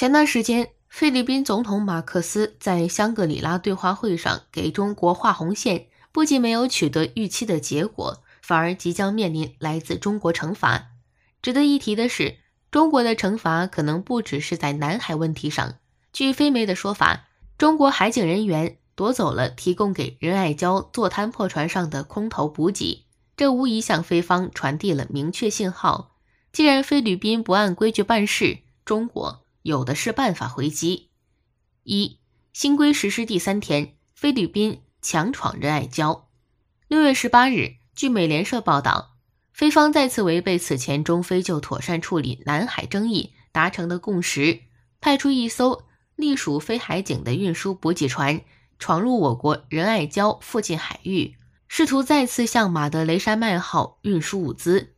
前段时间，菲律宾总统马克斯在香格里拉对话会上给中国画红线，不仅没有取得预期的结果，反而即将面临来自中国惩罚。值得一提的是，中国的惩罚可能不只是在南海问题上。据菲媒的说法，中国海警人员夺走了提供给仁爱礁坐滩破船上的空投补给，这无疑向菲方传递了明确信号：既然菲律宾不按规矩办事，中国。有的是办法回击。一新规实施第三天，菲律宾强闯仁爱礁。六月十八日，据美联社报道，菲方再次违背此前中菲就妥善处理南海争议达成的共识，派出一艘隶属菲海警的运输补给船闯入我国仁爱礁附近海域，试图再次向马德雷山脉号运输物资。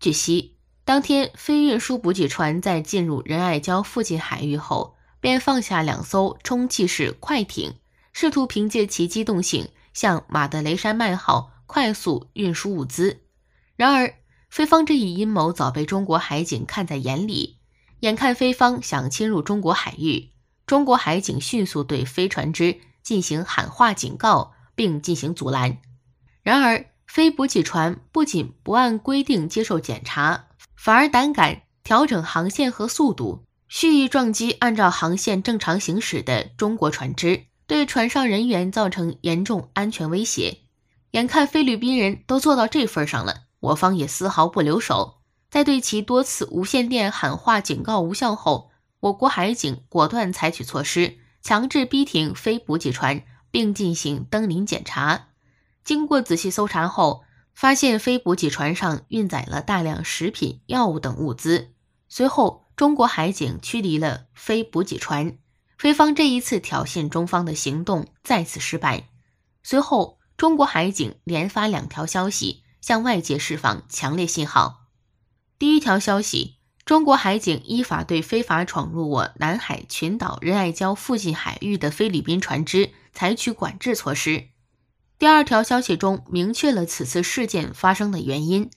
据悉。当天，非运输补给船在进入仁爱礁附近海域后，便放下两艘充气式快艇，试图凭借其机动性向马德雷山脉号快速运输物资。然而，菲方这一阴谋早被中国海警看在眼里。眼看菲方想侵入中国海域，中国海警迅速对飞船只进行喊话警告，并进行阻拦。然而，非补给船不仅不按规定接受检查。反而胆敢调整航线和速度，蓄意撞击按照航线正常行驶的中国船只，对船上人员造成严重安全威胁。眼看菲律宾人都做到这份上了，我方也丝毫不留手。在对其多次无线电喊话警告无效后，我国海警果断采取措施，强制逼停非补给船，并进行登临检查。经过仔细搜查后，发现非补给船上运载了大量食品、药物等物资。随后，中国海警驱离了非补给船。菲方这一次挑衅中方的行动再次失败。随后，中国海警连发两条消息，向外界释放强烈信号。第一条消息：中国海警依法对非法闯入我南海群岛仁爱礁附近海域的菲律宾船只采取管制措施。第二条消息中明确了此次事件发生的原因：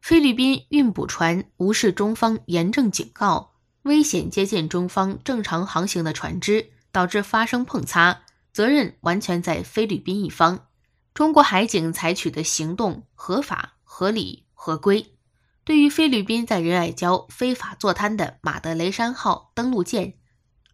菲律宾运补船无视中方严正警告，危险接近中方正常航行的船只，导致发生碰擦，责任完全在菲律宾一方。中国海警采取的行动合法、合理、合规。对于菲律宾在仁爱礁非法坐滩的马德雷山号登陆舰，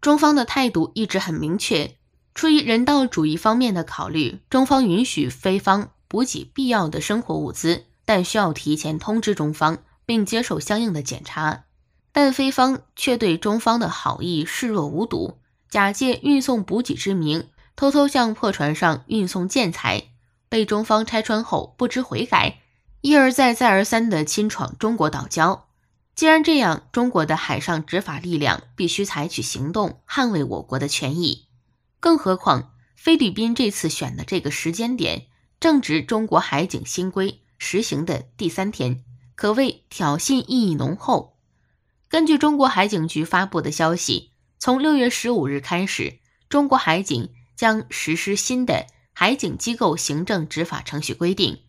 中方的态度一直很明确。出于人道主义方面的考虑，中方允许菲方补给必要的生活物资，但需要提前通知中方，并接受相应的检查。但菲方却对中方的好意视若无睹，假借运送补给之名，偷偷向破船上运送建材，被中方拆穿后不知悔改，一而再再而三的侵闯中国岛礁。既然这样，中国的海上执法力量必须采取行动，捍卫我国的权益。更何况，菲律宾这次选的这个时间点正值中国海警新规实行的第三天，可谓挑衅意义浓厚。根据中国海警局发布的消息，从六月十五日开始，中国海警将实施新的海警机构行政执法程序规定。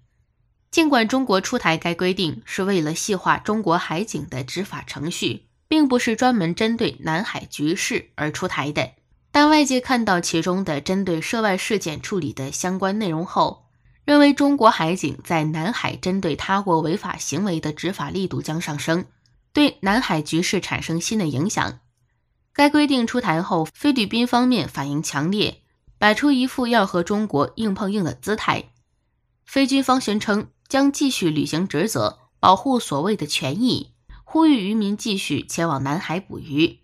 尽管中国出台该规定是为了细化中国海警的执法程序，并不是专门针对南海局势而出台的。但外界看到其中的针对涉外事件处理的相关内容后，认为中国海警在南海针对他国违法行为的执法力度将上升，对南海局势产生新的影响。该规定出台后，菲律宾方面反应强烈，摆出一副要和中国硬碰硬的姿态。菲军方宣称将继续履行职责，保护所谓的权益，呼吁渔民继续前往南海捕鱼。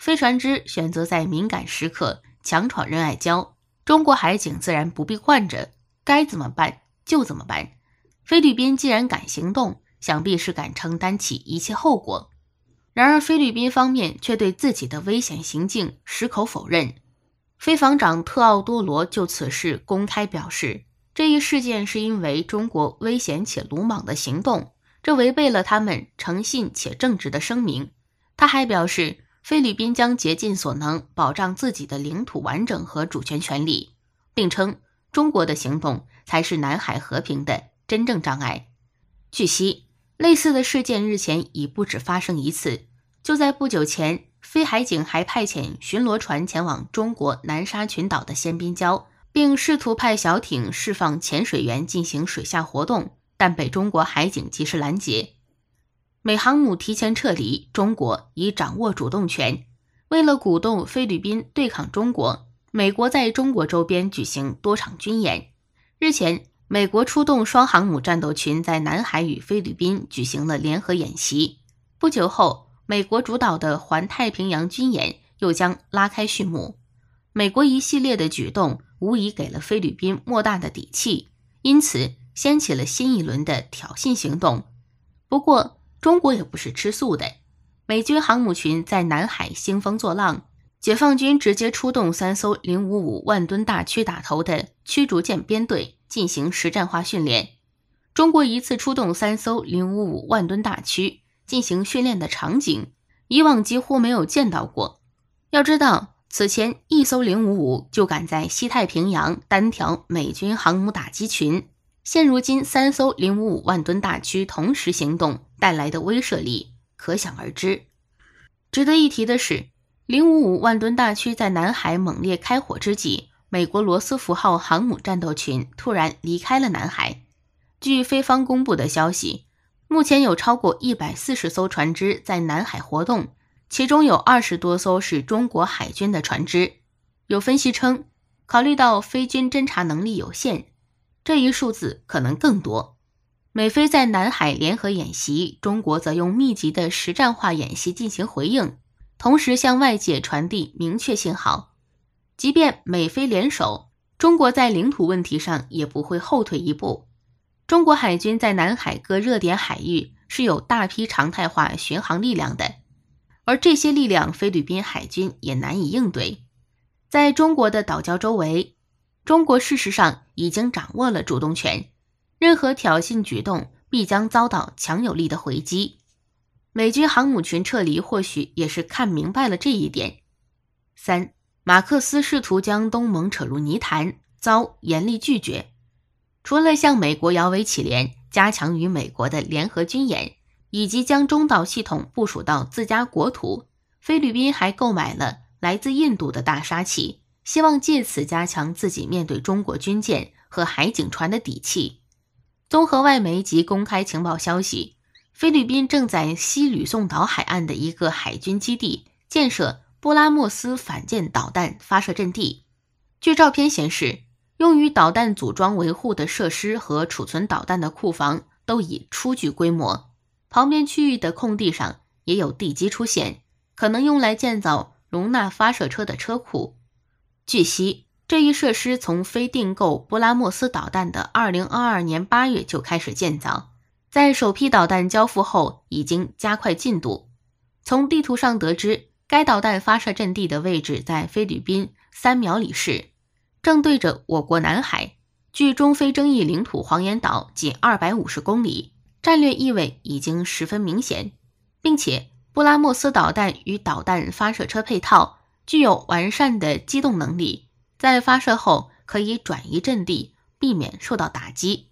飞船只选择在敏感时刻强闯仁爱礁，中国海警自然不必惯着，该怎么办就怎么办。菲律宾既然敢行动，想必是敢承担起一切后果。然而菲律宾方面却对自己的危险行径矢口否认。菲防长特奥多罗就此事公开表示，这一事件是因为中国危险且鲁莽的行动，这违背了他们诚信且正直的声明。他还表示。菲律宾将竭尽所能保障自己的领土完整和主权权利，并称中国的行动才是南海和平的真正障碍。据悉，类似的事件日前已不止发生一次。就在不久前，菲海警还派遣巡逻船前往中国南沙群岛的仙宾礁，并试图派小艇释放潜水员进行水下活动，但被中国海警及时拦截。美航母提前撤离，中国已掌握主动权。为了鼓动菲律宾对抗中国，美国在中国周边举行多场军演。日前，美国出动双航母战斗群在南海与菲律宾举行了联合演习。不久后，美国主导的环太平洋军演又将拉开序幕。美国一系列的举动无疑给了菲律宾莫大的底气，因此掀起了新一轮的挑衅行动。不过，中国也不是吃素的，美军航母群在南海兴风作浪，解放军直接出动三艘零五五万吨大驱打头的驱逐舰编队进行实战化训练。中国一次出动三艘零五五万吨大驱进行训练的场景，以往几乎没有见到过。要知道，此前一艘零五五就敢在西太平洋单挑美军航母打击群，现如今三艘零五五万吨大驱同时行动。带来的威慑力可想而知。值得一提的是，零五五万吨大驱在南海猛烈开火之际，美国罗斯福号航母战斗群突然离开了南海。据菲方公布的消息，目前有超过一百四十艘船只在南海活动，其中有二十多艘是中国海军的船只。有分析称，考虑到菲军侦察能力有限，这一数字可能更多。美菲在南海联合演习，中国则用密集的实战化演习进行回应，同时向外界传递明确信号：即便美菲联手，中国在领土问题上也不会后退一步。中国海军在南海各热点海域是有大批常态化巡航力量的，而这些力量菲律宾海军也难以应对。在中国的岛礁周围，中国事实上已经掌握了主动权。任何挑衅举动必将遭到强有力的回击。美军航母群撤离，或许也是看明白了这一点。三，马克思试图将东盟扯入泥潭，遭严厉拒绝。除了向美国摇尾乞怜，加强与美国的联合军演，以及将中导系统部署到自家国土，菲律宾还购买了来自印度的大杀器，希望借此加强自己面对中国军舰和海警船的底气。综合外媒及公开情报消息，菲律宾正在西吕宋岛海岸的一个海军基地建设布拉莫斯反舰导弹发射阵地。据照片显示，用于导弹组装维护的设施和储存导弹的库房都已初具规模。旁边区域的空地上也有地基出现，可能用来建造容纳发射车的车库。据悉。这一设施从非订购布拉莫斯导弹的2022年8月就开始建造，在首批导弹交付后，已经加快进度。从地图上得知，该导弹发射阵地的位置在菲律宾三苗里市，正对着我国南海，距中非争议领土黄岩岛仅250公里，战略意味已经十分明显。并且，布拉莫斯导弹与导弹发射车配套，具有完善的机动能力。在发射后可以转移阵地，避免受到打击。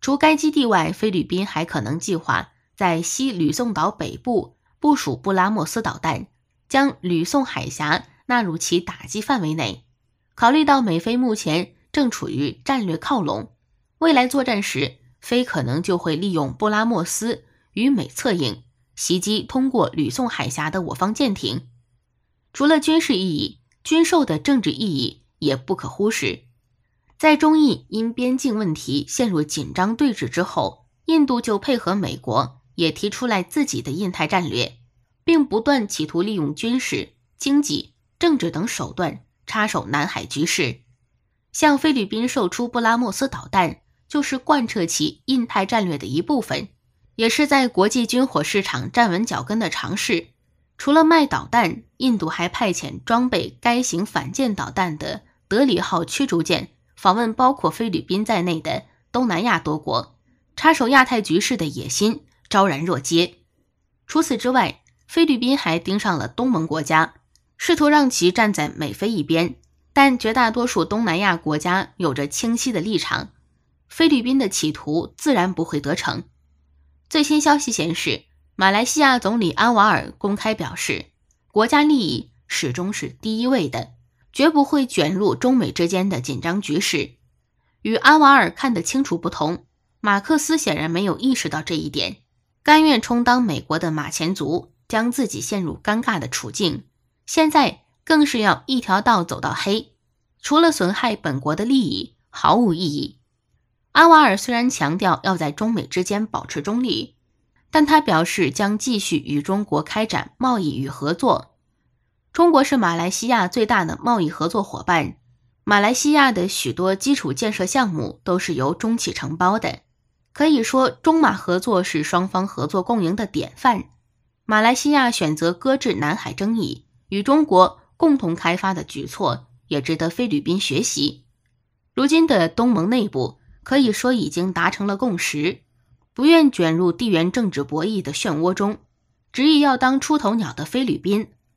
除该基地外，菲律宾还可能计划在西吕宋岛北部部署布拉莫斯导弹，将吕宋海峡纳入其打击范围内。考虑到美菲目前正处于战略靠拢，未来作战时，菲可能就会利用布拉莫斯与美策应，袭击通过吕宋海峡的我方舰艇。除了军事意义，军售的政治意义。也不可忽视，在中印因边境问题陷入紧张对峙之后，印度就配合美国，也提出来自己的印太战略，并不断企图利用军事、经济、政治等手段插手南海局势。向菲律宾售出布拉莫斯导弹，就是贯彻其印太战略的一部分，也是在国际军火市场站稳脚跟的尝试。除了卖导弹，印度还派遣装备该型反舰导弹的。德里号驱逐舰访问包括菲律宾在内的东南亚多国，插手亚太局势的野心昭然若揭。除此之外，菲律宾还盯上了东盟国家，试图让其站在美菲一边，但绝大多数东南亚国家有着清晰的立场，菲律宾的企图自然不会得逞。最新消息显示，马来西亚总理安瓦尔公开表示，国家利益始终是第一位的。绝不会卷入中美之间的紧张局势。与阿瓦尔看得清楚不同，马克思显然没有意识到这一点，甘愿充当美国的马前卒，将自己陷入尴尬的处境。现在更是要一条道走到黑，除了损害本国的利益，毫无意义。阿瓦尔虽然强调要在中美之间保持中立，但他表示将继续与中国开展贸易与合作。中国是马来西亚最大的贸易合作伙伴，马来西亚的许多基础建设项目都是由中企承包的，可以说中马合作是双方合作共赢的典范。马来西亚选择搁置南海争议，与中国共同开发的举措也值得菲律宾学习。如今的东盟内部可以说已经达成了共识，不愿卷入地缘政治博弈的漩涡中，执意要当出头鸟的菲律宾。